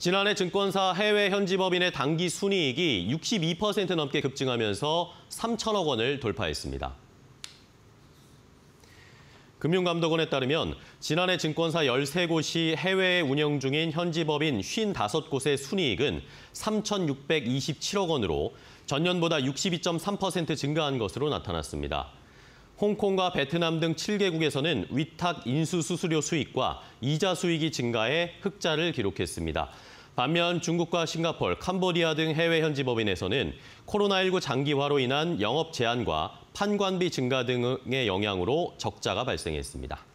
지난해 증권사 해외 현지 법인의 단기 순이익이 62% 넘게 급증하면서 3천억 원을 돌파했습니다. 금융감독원에 따르면 지난해 증권사 13곳이 해외에 운영 중인 현지 법인 55곳의 순이익은 3,627억 원으로 전년보다 62.3% 증가한 것으로 나타났습니다. 홍콩과 베트남 등 7개국에서는 위탁 인수 수수료 수익과 이자 수익이 증가해 흑자를 기록했습니다. 반면 중국과 싱가폴, 캄보디아 등 해외 현지 법인에서는 코로나19 장기화로 인한 영업 제한과 판관비 증가 등의 영향으로 적자가 발생했습니다.